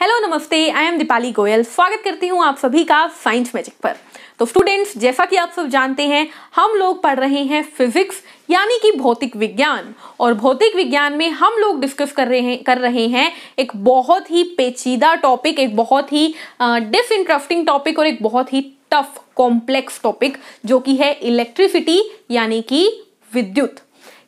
hello नमस्ते I am Deepali Goyal स्वागत करती हूँ आप सभी का साइंस मैजिक पर तो स्टूडेंट्स जैसा कि आप सब जानते हैं हम लोग पढ़ रहे हैं फिजिक्स यानी कि भौतिक विज्ञान और भौतिक विज्ञान में हम लोग डिस्कस कर रहे हैं कर रहे हैं एक बहुत ही पेचीदा टॉपिक एक बहुत ही डिसइंटरेस्टिंग टॉपिक और एक बहुत ही टफ कॉम्प्लेक्स टॉपिक जो कि है इलेक्ट्रिसिटी यानी कि विद्युत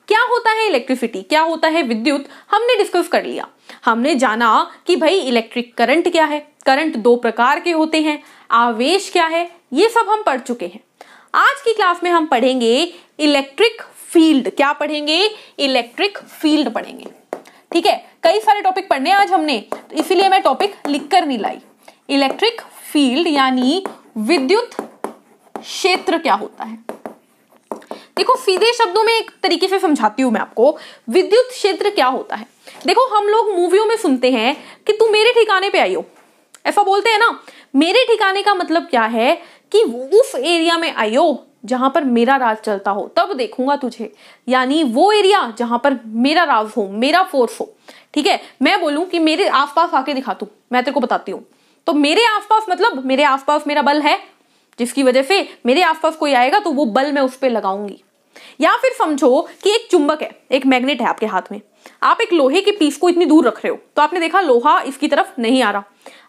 क्या होता है इलेक्ट्रिसिटी क्या होता है विद्युत हमने डिस्कस कर लिया हमने जाना कि भाई इलेक्ट्रिक करंट क्या है करंट दो प्रकार के होते हैं आवेश क्या है ये सब हम पढ़ चुके हैं आज की क्लास में हम पढ़ेंगे इलेक्ट्रिक फील्ड क्या पढ़ेंगे इलेक्ट्रिक फील्ड पढ़ेंगे ठीक है कई सारे टॉपिक पढ़ने आज हमने तो इसीलिए मैं टॉपिक लिख कर नहीं लाई इलेक्ट्रिक फील्ड यानी विद्युत क्षेत्र क्या होता है देखो सीधे शब्दों में एक तरीके से समझाती हूं मैं आपको विद्युत क्षेत्र क्या होता है देखो हम लोग मूवियों में सुनते हैं कि तू मेरे ठिकाने पे आई हो ऐसा बोलते हैं ना मेरे ठिकाने का मतलब क्या है कि उस एरिया में आई हो जहां पर मेरा राज चलता हो तब देखूंगा तुझे यानी वो एरिया जहां पर मेरा राज हो मेरा फोर्स हो ठीक है मैं बोलूं कि मेरे आसपास आके दिखा तू मैं तेरे को बताती हूँ तो मेरे आसपास मतलब मेरे आसपास मेरा बल है जिसकी वजह से मेरे आसपास कोई आएगा तो वो बल मैं उस पर लगाऊंगी या फिर समझो कि एक चुंबक है एक मैग्नेट है आपके हाथ में आप एक लोहे के पीस को इतनी दूर रख रहे हो तो आपने देखा लोहा इसकी तरफ नहीं आ रहा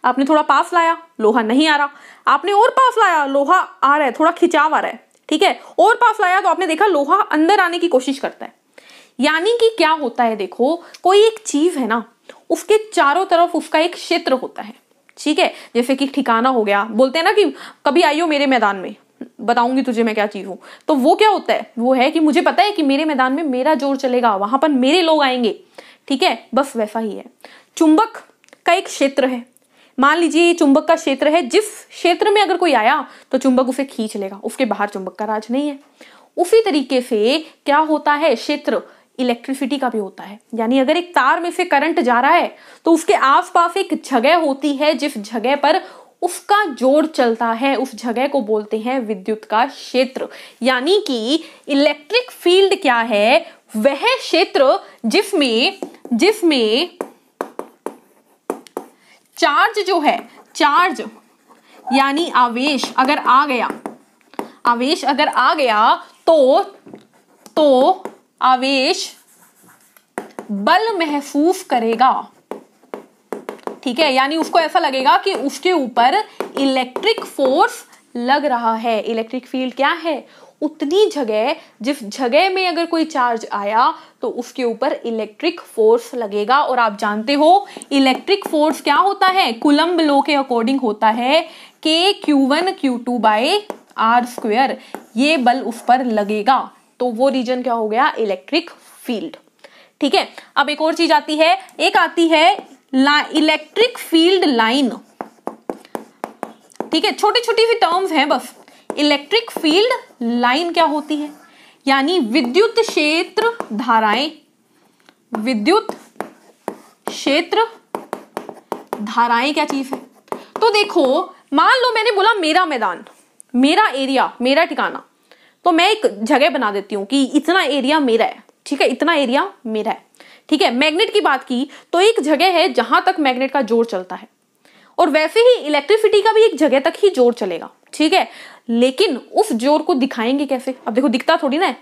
आपने थोड़ा पास लाया लोहा नहीं आ रहा आपने और पास लाया लोहा आ रहा है थोड़ा खिंचाव आ रहा है ठीक है और पास लाया तो आपने देखा लोहा अंदर आने की कोशिश करता है यानी कि क्या होता है देखो कोई एक चीज है ना उसके चारों तरफ उसका एक क्षेत्र होता है ठीक है जैसे कि ठिकाना हो गया बोलते हैं ना कि कभी आइयो मेरे मैदान में बताऊंगी तुझे मैं क्या चीज़ हूं तो वो क्या होता है वो है कि मुझे पता है कि मेरे मैदान में मेरा जोर चलेगा वहां पर मेरे लोग आएंगे ठीक है बस वैसा ही है चुंबक का एक क्षेत्र है मान लीजिए ये चुंबक का क्षेत्र है जिस क्षेत्र में अगर कोई आया तो चुंबक उसे खींच लेगा उसके बाहर चुंबक का राज नहीं है उसी तरीके से क्या होता है क्षेत्र इलेक्ट्रिसिटी का भी होता है यानी अगर एक तार में से करंट जा रहा है तो उसके आसपास एक जगह होती है जिस जगह पर उसका जोड़ चलता है उस जगह को बोलते हैं विद्युत का क्षेत्र यानी कि इलेक्ट्रिक फील्ड क्या है वह क्षेत्र जिसमें जिसमें चार्ज जो है चार्ज यानी आवेश अगर आ गया आवेश अगर आ गया तो तो आवेश बल महसूस करेगा ठीक है यानी उसको ऐसा लगेगा कि उसके ऊपर इलेक्ट्रिक फोर्स लग रहा है इलेक्ट्रिक फील्ड क्या है उतनी जगह जिस जगह में अगर कोई चार्ज आया तो उसके ऊपर इलेक्ट्रिक फोर्स लगेगा और आप जानते हो इलेक्ट्रिक फोर्स क्या होता है कुलम्ब लो के अकॉर्डिंग होता है K Q one Q two by R square ये बल उस पर लगेगा तो वो रीजन क्या हो गया इलेक्ट्रिक फील्ड ठीक है अब एक और चीज आती है एक आती है इलेक्ट्रिक फील्ड लाइन ठीक है छोटी छोटी भी टर्म्स हैं बस इलेक्ट्रिक फील्ड लाइन क्या होती है यानी विद्युत क्षेत्र धाराएं विद्युत क्षेत्र धाराएं क्या चीज है तो देखो मान लो मैंने बोला मेरा मैदान मेरा एरिया मेरा ठिकाना तो मैं एक जगह बना देती हूं कि इतना एरिया मेरा है ठीक है इतना एरिया मेरा है ठीक है मैग्नेट की बात की तो एक जगह है जहां तक मैग्नेट का जोर चलता है और वैसे ही इलेक्ट्रिसिटी का भी एक जगह तक ही जोर चलेगा ठीक है लेकिन उस जोर को दिखाएंगे कैसे अब देखो दिखता थोड़ी ना है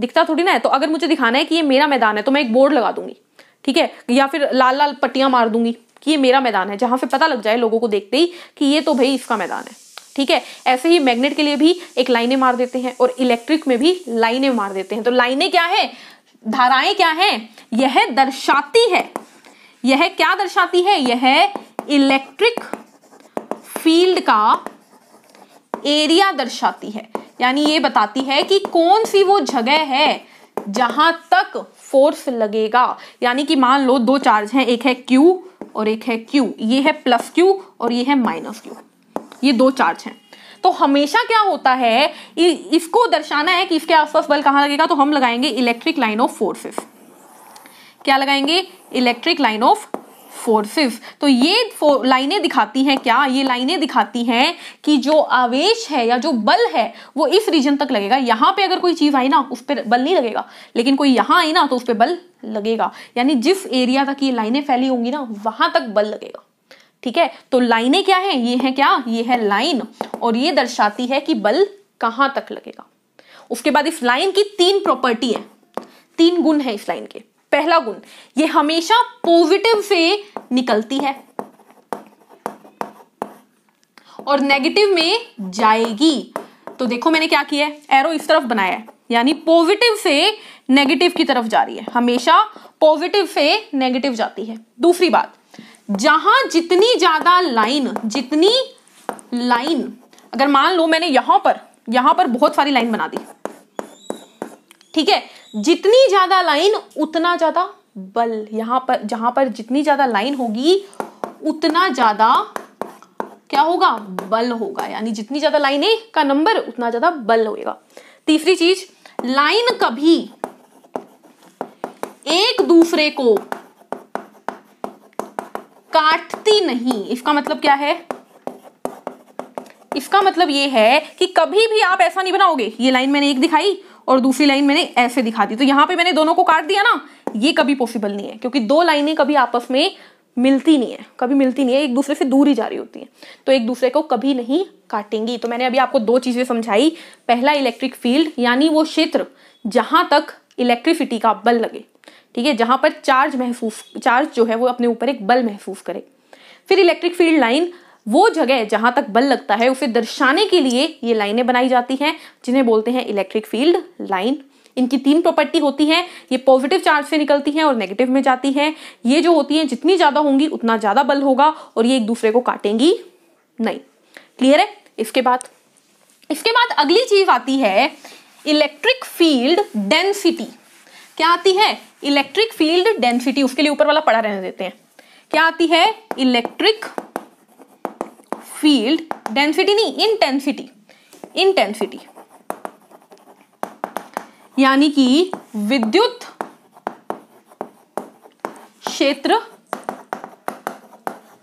दिखता थोड़ी ना है तो अगर मुझे दिखाना है कि ये मेरा मैदान है तो मैं एक बोर्ड लगा दूंगी ठीक है या फिर लाल लाल पट्टियां मार दूंगी कि ये मेरा मैदान है जहां से पता लग जाए लोगों को देखते ही कि ये तो भाई इसका मैदान है ठीक है ऐसे ही मैग्नेट के लिए भी एक लाइनें मार देते हैं और इलेक्ट्रिक में भी लाइनें मार देते हैं तो लाइनें क्या है धाराएं क्या है यह दर्शाती है यह क्या दर्शाती है यह इलेक्ट्रिक फील्ड का एरिया दर्शाती है यानी ये बताती है कि कौन सी वो जगह है जहां तक फोर्स लगेगा यानी कि मान लो दो चार्ज हैं एक है क्यू और एक है क्यू ये है प्लस क्यू और ये है माइनस क्यू ये दो चार्ज हैं तो हमेशा क्या होता है इसको दर्शाना है कि इसके आसपास बल कहां लगेगा तो हम लगाएंगे इलेक्ट्रिक लाइन ऑफ फोर्सेस क्या लगाएंगे इलेक्ट्रिक लाइन ऑफ फोर्सेस तो ये लाइनें दिखाती हैं क्या ये लाइनें दिखाती हैं कि जो आवेश है या जो बल है वो इस रीजन तक लगेगा यहां पे अगर कोई चीज़ आई ना उस पर बल नहीं लगेगा लेकिन कोई यहां आई ना तो उस पर बल लगेगा यानी जिस एरिया तक ये लाइनें फैली होंगी ना वहां तक बल लगेगा ठीक है तो लाइनें क्या है ये है क्या ये है लाइन और ये दर्शाती है कि बल कहां तक लगेगा उसके बाद इस लाइन की तीन प्रॉपर्टी है तीन गुण है इस लाइन के पहला गुण ये हमेशा पॉजिटिव से निकलती है और नेगेटिव में जाएगी तो देखो मैंने क्या किया है एरो इस तरफ बनाया है यानी पॉजिटिव से नेगेटिव की तरफ जा रही है हमेशा पॉजिटिव से नेगेटिव जाती है दूसरी बात जहां जितनी ज्यादा लाइन जितनी लाइन अगर मान लो मैंने यहां पर यहां पर बहुत सारी लाइन बना दी ठीक है जितनी ज्यादा लाइन उतना ज्यादा बल यहां पर जहां पर जितनी ज्यादा लाइन होगी उतना ज्यादा क्या होगा बल होगा यानी जितनी ज्यादा लाइने का नंबर उतना ज्यादा बल होगा तीसरी चीज लाइन कभी एक दूसरे को काटती नहीं इसका मतलब क्या है इसका मतलब ये है कि कभी भी आप ऐसा नहीं बनाओगे ये लाइन मैंने एक दिखाई और दूसरी लाइन मैंने ऐसे दिखा दी तो यहां पे मैंने दोनों को काट दिया ना ये कभी पॉसिबल नहीं है क्योंकि दो लाइनें कभी आपस में मिलती नहीं है कभी मिलती नहीं है एक दूसरे से दूर ही जा रही होती है तो एक दूसरे को कभी नहीं काटेंगी तो मैंने अभी आपको दो चीज़ें समझाई पहला इलेक्ट्रिक फील्ड यानी वो क्षेत्र जहां तक इलेक्ट्रिसिटी का बल लगे ठीक है जहां पर चार्ज महसूस चार्ज जो है वो अपने ऊपर एक बल महसूस करे फिर इलेक्ट्रिक फील्ड लाइन वो जगह जहां तक बल लगता है उसे दर्शाने के लिए ये लाइनें बनाई जाती हैं जिन्हें बोलते हैं इलेक्ट्रिक फील्ड लाइन इनकी तीन प्रॉपर्टी होती है ये पॉजिटिव चार्ज से निकलती हैं और नेगेटिव में जाती हैं ये जो होती हैं जितनी ज़्यादा होंगी उतना ज़्यादा बल होगा और ये एक दूसरे को काटेंगी नहीं क्लियर है इसके बाद इसके बाद अगली चीज आती है इलेक्ट्रिक फील्ड डेंसिटी क्या आती है इलेक्ट्रिक फील्ड डेंसिटी उसके लिए ऊपर वाला पढ़ा रहने देते हैं क्या आती है इलेक्ट्रिक फील्ड डेंसिटी नहीं इंटेंसिटी इंटेंसिटी यानी कि विद्युत क्षेत्र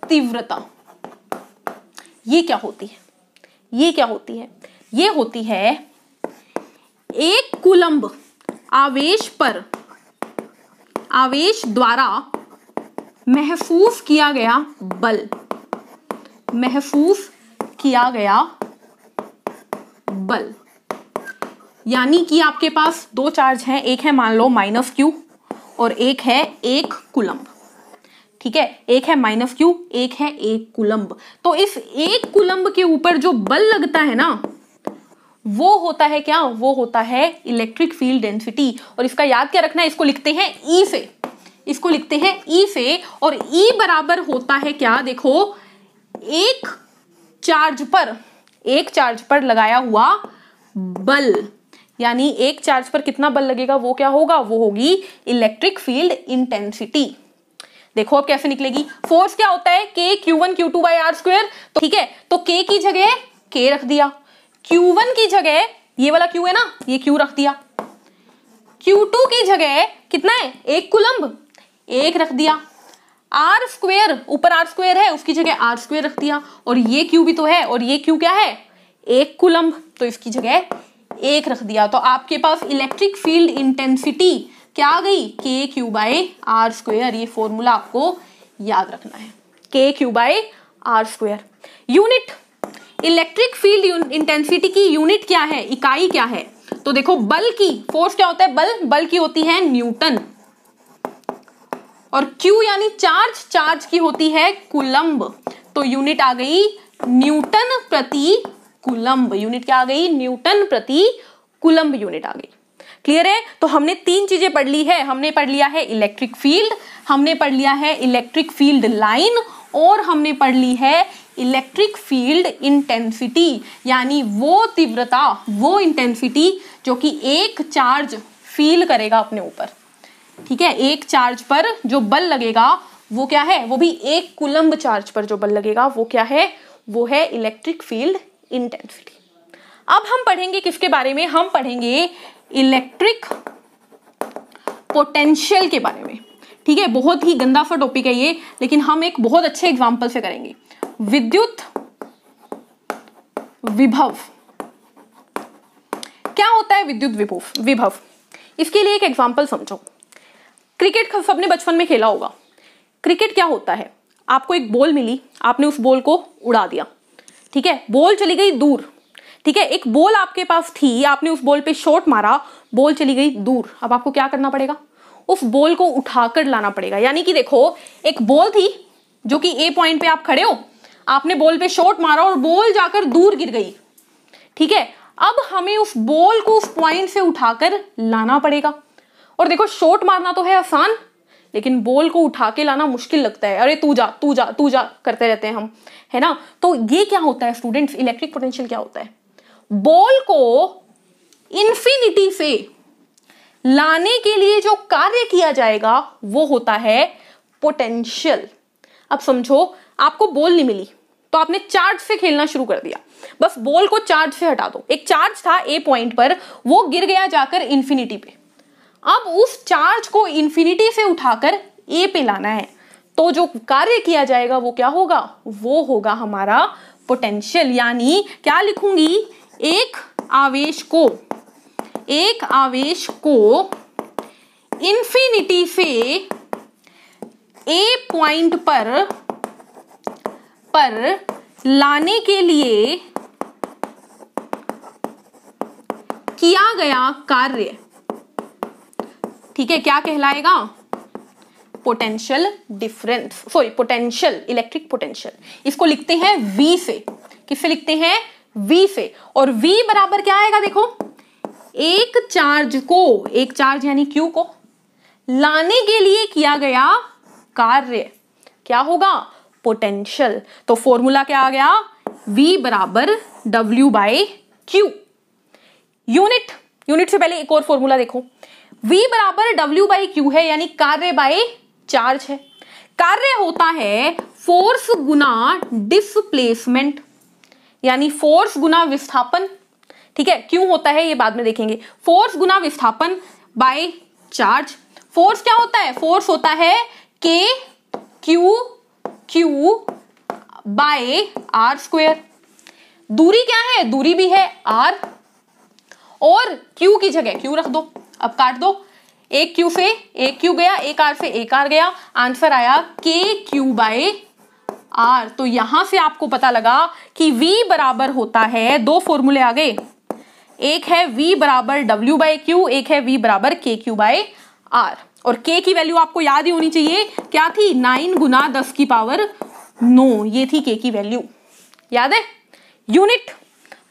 तीव्रता ये क्या होती है ये क्या होती है ये होती है एक कुलंब आवेश पर आवेश द्वारा महफूज किया गया बल महफूज किया गया बल यानी कि आपके पास दो चार्ज हैं एक है मान लो माइनस क्यू और एक है एक कुलंब ठीक है एक है माइनस क्यू एक है एक कुलंब तो इस एक कुलंब के ऊपर जो बल लगता है ना वो होता है क्या वो होता है इलेक्ट्रिक फील्ड डेंसिटी और इसका याद क्या रखना है इसको लिखते हैं ई e से इसको लिखते हैं ई e से और ई e बराबर होता है क्या देखो एक चार्ज पर एक चार्ज पर लगाया हुआ बल यानी एक चार्ज पर कितना बल लगेगा वो क्या होगा वो होगी इलेक्ट्रिक फील्ड इंटेंसिटी देखो अब कैसे निकलेगी फोर्स क्या होता है K Q one Q two by R square तो ठीक है तो के की जगह के रख दिया Q1 की जगह ये वाला Q है ना ये Q रख दिया Q2 की जगह कितना है एक कुलंब एक रख दिया आर स्क्वेयर ऊपर आर स्क्वेयर है उसकी जगह आर स्क्वेयर रख दिया और ये क्यू भी तो है और ये क्यू क्या है एक कुलंब तो इसकी जगह एक रख दिया तो आपके पास इलेक्ट्रिक फील्ड इंटेंसिटी क्या आ गई K Q by R square ये फॉर्मूला आपको याद रखना है K Q by R square unit electric field intensity की यूनिट क्या है इकाई क्या है तो देखो बल की फोर्स क्या होता है बल बल की होती है न्यूटन और क्यू यानी चार्ज चार्ज की होती है कुलंब तो यूनिट आ गई न्यूटन प्रति कुलंब यूनिट क्या आ गई न्यूटन प्रति कुलंब यूनिट आ गई क्लियर है तो हमने तीन चीजें पढ़ ली है हमने पढ़ लिया है इलेक्ट्रिक फील्ड हमने पढ़ लिया है इलेक्ट्रिक फील्ड लाइन और हमने पढ़ ली है इलेक्ट्रिक फील्ड इंटेंसिटी यानी वो तीव्रता वो इंटेंसिटी जो कि एक चार्ज फील करेगा अपने ऊपर ठीक है एक चार्ज पर जो बल लगेगा वो क्या है वो भी एक कुलम्ब चार्ज पर जो बल लगेगा वो क्या है वो है इलेक्ट्रिक फील्ड इंटेंसिटी अब हम पढ़ेंगे किसके बारे में हम पढ़ेंगे इलेक्ट्रिक पोटेंशियल के बारे में ठीक है बहुत ही गंदा सा टॉपिक है ये लेकिन हम एक बहुत अच्छे एग्जाम्पल से करेंगे विद्युत विभव क्या होता है विद्युत विभव विभव इसके लिए एक एग्जाम्पल समझो क्रिकेट सबने बचपन में खेला होगा क्रिकेट क्या होता है आपको एक बॉल मिली आपने उस बॉल को उड़ा दिया ठीक है बॉल चली गई दूर ठीक है एक बॉल आपके पास थी आपने उस बॉल पे शॉट मारा बॉल चली गई दूर अब आपको क्या करना पड़ेगा उस बॉल को उठाकर लाना पड़ेगा यानी कि देखो एक बॉल थी जो कि ए पॉइंट पे आप खड़े हो आपने बॉल पे शॉट मारा और बॉल जाकर दूर गिर गई ठीक है अब हमें उस बॉल को उस पॉइंट से उठाकर लाना पड़ेगा और देखो शॉट मारना तो है आसान लेकिन बॉल को उठा के लाना मुश्किल लगता है अरे तू जा तू जा तू जा करते रहते हैं हम है ना तो ये क्या होता है स्टूडेंट्स इलेक्ट्रिक पोटेंशियल क्या होता है बॉल को इन्फिनिटी से लाने के लिए जो कार्य किया जाएगा वो होता है पोटेंशियल अब समझो आपको बॉल नहीं मिली तो आपने चार्ज से खेलना शुरू कर दिया बस बॉल को चार्ज से हटा दो एक चार्ज था ए पॉइंट पर वो गिर गया जाकर इन्फिनिटी पे अब उस चार्ज को इन्फिनिटी से उठाकर ए पे लाना है तो जो कार्य किया जाएगा वो क्या होगा वो होगा हमारा पोटेंशियल यानी क्या लिखूंगी एक आवेश को एक आवेश को इन्फिनिटी से ए पॉइंट पर पर लाने के लिए किया गया कार्य ठीक है क्या कहलाएगा potential difference sorry potential electric potential इसको लिखते हैं वी से किससे लिखते हैं वी से और वी बराबर क्या आएगा देखो एक चार्ज को एक चार्ज यानी क्यू को लाने के लिए किया गया कार्य क्या होगा पोटेंशियल तो फॉर्मूला क्या आ गया V बराबर W by Q unit unit से पहले एक और फॉर्मूला देखो V बराबर W बाई क्यू है यानी कार्य बाय चार्ज है कार्य होता है फोर्स गुना डिसप्लेसमेंट यानी फोर्स गुना विस्थापन ठीक है क्यों होता है ये बाद में देखेंगे फोर्स गुना विस्थापन बाय चार्ज फोर्स क्या होता है फोर्स होता है K Q Q by R square दूरी क्या है दूरी भी है आर और क्यू की जगह क्यू रख दो अब काट दो एक क्यू से एक क्यू गया एक आर से एक आर गया आंसर आया के क्यू बाय आर तो यहां से आपको पता लगा कि v बराबर होता है दो फॉर्मूले आ गए एक है v बराबर w बाय क्यू एक है v बराबर के क्यू बाय आर और के की वैल्यू आपको याद ही होनी चाहिए क्या थी नाइन गुना दस की पावर नो ये थी के की वैल्यू याद है यूनिट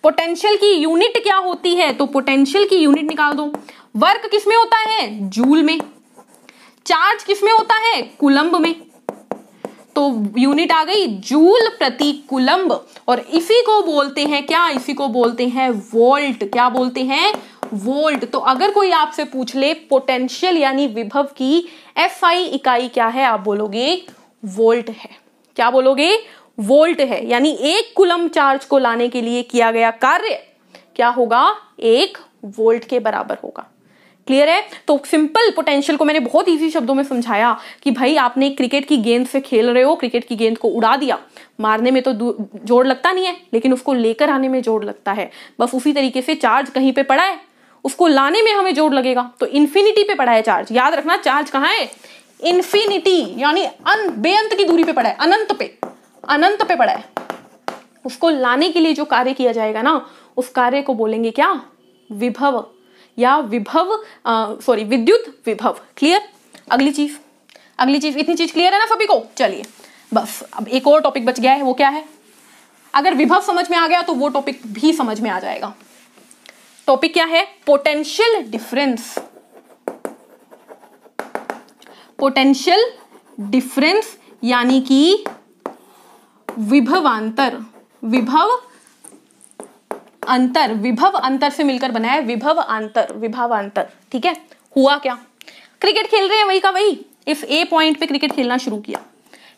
पोटेंशियल की यूनिट क्या होती है तो पोटेंशियल की यूनिट निकाल दो वर्क किसमें होता है जूल में चार्ज किसमें होता है कुलंब में तो यूनिट आ गई जूल प्रति कुलंब और इसी को बोलते हैं क्या इसी को बोलते हैं वोल्ट क्या बोलते हैं वोल्ट तो अगर कोई आपसे पूछ ले पोटेंशियल यानी विभव की एफ आई इकाई क्या है आप बोलोगे वोल्ट है क्या बोलोगे वोल्ट है यानी एक कुलम चार्ज को लाने के लिए किया गया कार्य क्या होगा एक वोल्ट के बराबर होगा क्लियर है तो सिंपल पोटेंशियल को मैंने बहुत ईजी शब्दों में समझाया कि भाई आपने क्रिकेट की गेंद से खेल रहे हो क्रिकेट की गेंद को उड़ा दिया मारने में तो जोड़ लगता नहीं है लेकिन उसको लेकर आने में जोड़ लगता है बस उसी तरीके से चार्ज कहीं पे पड़ा है उसको लाने में हमें जोड़ लगेगा तो इन्फिनिटी पे पड़ा है चार्ज याद रखना चार्ज कहाँ है इन्फिनिटी यानी बेअंत की दूरी पे पड़ा है अनंत पे अनंत पे पड़ा है उसको लाने के लिए जो कार्य किया जाएगा ना उस कार्य को बोलेंगे क्या विभव या विभव सॉरी विद्युत विभव क्लियर अगली चीज अगली चीज इतनी चीज क्लियर है ना सभी को चलिए बस अब एक और टॉपिक बच गया है वो क्या है अगर विभव समझ में आ गया तो वो टॉपिक भी समझ में आ जाएगा टॉपिक क्या है पोटेंशियल डिफरेंस पोटेंशियल डिफरेंस यानी कि विभवांतर विभव अंतर विभव अंतर से मिलकर बना है विभव अंतर विभव अंतर ठीक है हुआ क्या क्रिकेट खेल रहे हैं वही का वही इस ए पॉइंट पे क्रिकेट खेलना शुरू किया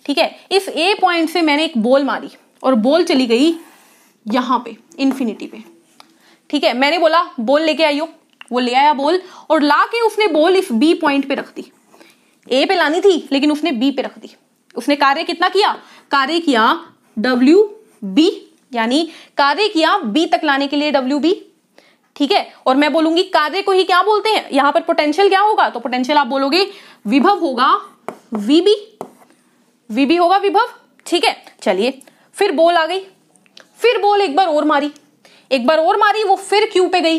ठीक है इस ए पॉइंट से मैंने एक बॉल मारी और बॉल चली गई यहां पे इन्फिनिटी पे ठीक है मैंने बोला बॉल लेके आइयो वो ले आया बॉल और ला के उसने बॉल इस बी पॉइंट पे रख दी ए पे लानी थी लेकिन उसने बी पे रख दी उसने कार्य कितना किया कार्य किया डब्ल्यू बी यानी कार्य किया बी तक लाने के लिए डब्ल्यू बी ठीक है और मैं बोलूंगी कार्य को ही क्या बोलते हैं यहां पर पोटेंशियल क्या होगा तो पोटेंशियल आप बोलोगे विभव होगा वीबी वीबी होगा विभव ठीक है चलिए फिर बोल आ गई फिर बोल एक बार और मारी एक बार और मारी वो फिर क्यू पे गई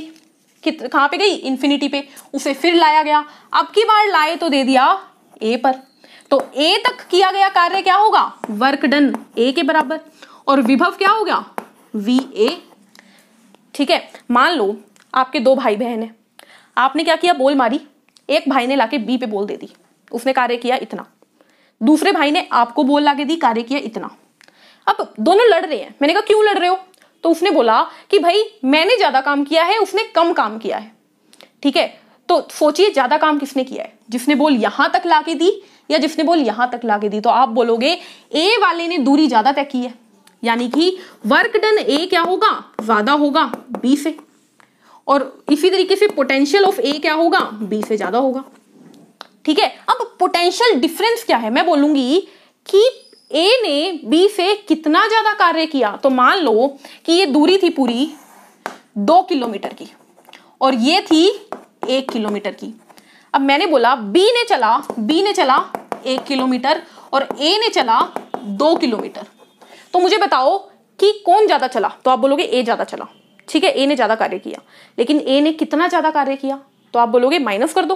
कहां पे गई इंफिनिटी पे उसे फिर लाया गया अब की बार लाए तो दे दिया ए पर तो ए तक किया गया कार्य क्या होगा वर्क डन ए के बराबर और विभव क्या हो गया वी ए ठीक है मान लो आपके दो भाई बहन है आपने क्या किया बोल मारी एक भाई ने लाके बी पे बोल दे दी उसने कार्य किया इतना दूसरे भाई ने आपको बोल ला के दी कार्य किया इतना अब दोनों लड़ रहे हैं मैंने कहा क्यों लड़ रहे हो तो उसने बोला कि भाई मैंने ज्यादा काम किया है उसने कम काम किया है ठीक है तो सोचिए ज्यादा काम किसने किया है जिसने बोल यहां तक लाके दी या जिसने बोल यहां तक लाके दी तो आप बोलोगे ए वाले ने दूरी ज्यादा तय की है यानी कि वर्क डन ए क्या होगा ज्यादा होगा बी से और इसी तरीके से पोटेंशियल ऑफ ए क्या होगा बी से ज्यादा होगा ठीक है अब पोटेंशियल डिफरेंस क्या है मैं बोलूंगी कि ए ने बी से कितना ज्यादा कार्य किया तो मान लो कि ये दूरी थी पूरी दो किलोमीटर की और ये थी एक किलोमीटर की अब मैंने बोला बी ने चला बी ने चला एक किलोमीटर और ए ने चला दो किलोमीटर तो मुझे बताओ कि कौन ज्यादा चला तो आप बोलोगे ए ज्यादा चला ठीक है ए ने ज्यादा कार्य किया लेकिन ए ने कितना ज्यादा कार्य किया तो आप बोलोगे माइनस कर दो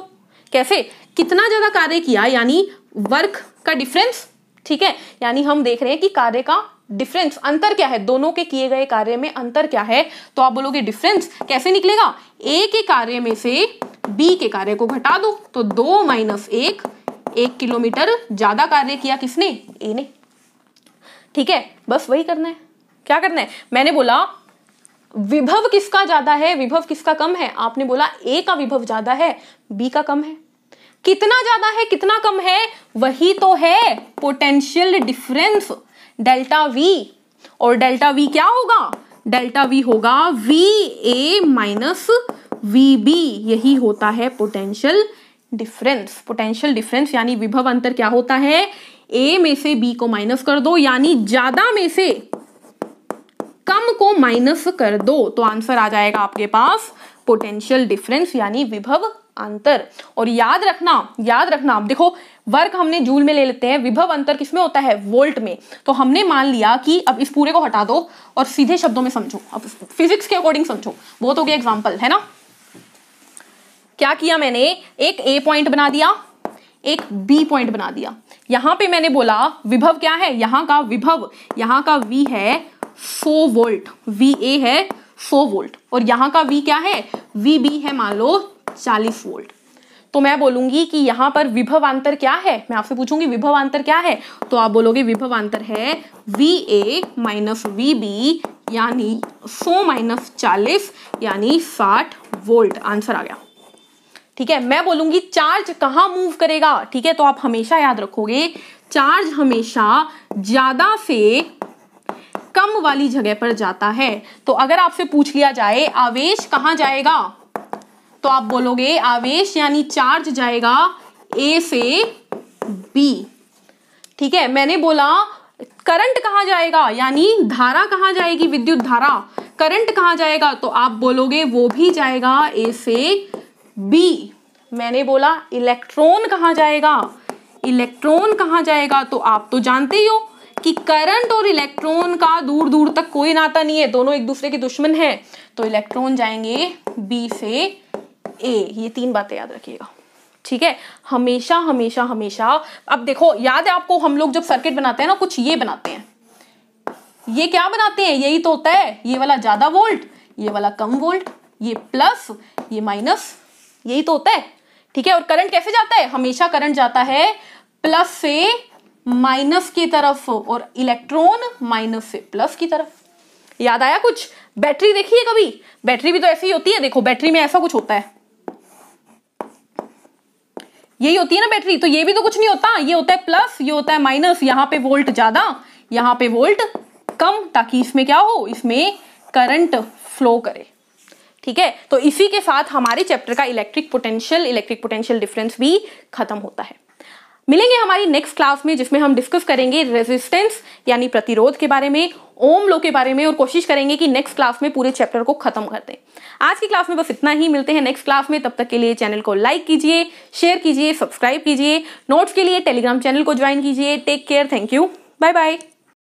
कैसे कितना ज्यादा कार्य किया यानी वर्क का डिफरेंस ठीक है यानी हम देख रहे हैं कि कार्य का डिफरेंस अंतर क्या है दोनों के किए गए कार्य में अंतर क्या है तो आप बोलोगे डिफरेंस कैसे निकलेगा ए के कार्य में से बी के कार्य को घटा दो तो दो माइनस एक एक किलोमीटर ज्यादा कार्य किया किसने ए ने ठीक है बस वही करना है क्या करना है मैंने बोला विभव किसका ज्यादा है विभव किसका कम है आपने बोला ए का विभव ज्यादा है बी का कम है कितना ज्यादा है कितना कम है वही तो है पोटेंशियल डिफरेंस डेल्टा वी और डेल्टा वी क्या होगा डेल्टा वी होगा V A minus V B यही होता है पोटेंशियल डिफरेंस पोटेंशियल डिफरेंस यानी विभव अंतर क्या होता है ए में से बी को माइनस कर दो यानी ज्यादा में से कम को माइनस कर दो तो आंसर आ जाएगा आपके पास पोटेंशियल डिफरेंस यानी विभव अंतर और याद रखना याद रखना आप देखो वर्क हमने जूल में ले लेते हैं विभव अंतर किसमें होता है वोल्ट में तो हमने मान लिया कि अब इस पूरे को हटा दो और सीधे शब्दों में समझो अब फिजिक्स के अकॉर्डिंग समझो बहुत हो गया एग्जाम्पल है ना क्या किया मैंने एक ए पॉइंट बना दिया एक बी पॉइंट बना दिया यहां पे मैंने बोला विभव क्या है यहां का विभव यहां का वी है सो वोल्ट वी ए है सो वोल्ट और यहां का वी क्या है वी बी है मान लो चालीस वोल्ट तो मैं बोलूंगी कि यहां पर विभव अंतर क्या है मैं आपसे पूछूंगी विभव अंतर क्या है तो आप बोलोगे विभव अंतर है V A minus V B यानी सो माइनस चालीस यानी साठ वोल्ट आंसर आ गया ठीक है मैं बोलूंगी चार्ज कहां मूव करेगा ठीक है तो आप हमेशा याद रखोगे चार्ज हमेशा ज्यादा से कम वाली जगह पर जाता है तो अगर आपसे पूछ लिया जाए आवेश कहा जाएगा तो आप बोलोगे आवेश यानी चार्ज जाएगा ए से बी ठीक है मैंने बोला करंट कहा जाएगा यानी धारा कहा जाएगी विद्युत धारा करंट कहा जाएगा तो आप बोलोगे वो भी जाएगा ए से बी मैंने बोला इलेक्ट्रॉन कहाँ जाएगा इलेक्ट्रॉन कहाँ जाएगा तो आप तो जानते ही हो कि करंट और इलेक्ट्रॉन का दूर दूर तक कोई नाता नहीं है दोनों एक दूसरे के दुश्मन हैं तो इलेक्ट्रॉन जाएंगे बी से ए ये तीन बातें याद रखिएगा ठीक है हमेशा हमेशा हमेशा अब देखो याद है आपको हम लोग जब सर्किट बनाते हैं ना कुछ ये बनाते हैं ये क्या बनाते हैं यही तो होता है ये वाला ज्यादा वोल्ट ये वाला कम वोल्ट ये प्लस ये माइनस यही तो होता है ठीक है और करंट कैसे जाता है हमेशा करंट जाता है प्लस से माइनस की तरफ और इलेक्ट्रॉन माइनस से प्लस की तरफ याद आया कुछ बैटरी देखिए कभी बैटरी भी तो ऐसी ही होती है देखो बैटरी में ऐसा कुछ होता है यही होती है ना बैटरी तो ये भी तो कुछ नहीं होता ये होता है प्लस ये होता है माइनस यहां पे वोल्ट ज्यादा यहां पे वोल्ट कम ताकि इसमें क्या हो इसमें करंट फ्लो करे ठीक है तो इसी के साथ हमारे चैप्टर का electric potential electric potential difference भी खत्म होता है मिलेंगे हमारी नेक्स्ट क्लास में जिसमें हम डिस्कस करेंगे रेजिस्टेंस यानी प्रतिरोध के बारे में ओम लो के बारे में और कोशिश करेंगे कि नेक्स्ट क्लास में पूरे चैप्टर को खत्म कर दें आज की क्लास में बस इतना ही मिलते हैं नेक्स्ट क्लास में तब तक के लिए चैनल को लाइक कीजिए शेयर कीजिए सब्सक्राइब कीजिए नोट्स के लिए टेलीग्राम चैनल को ज्वाइन कीजिए take care thank you bye bye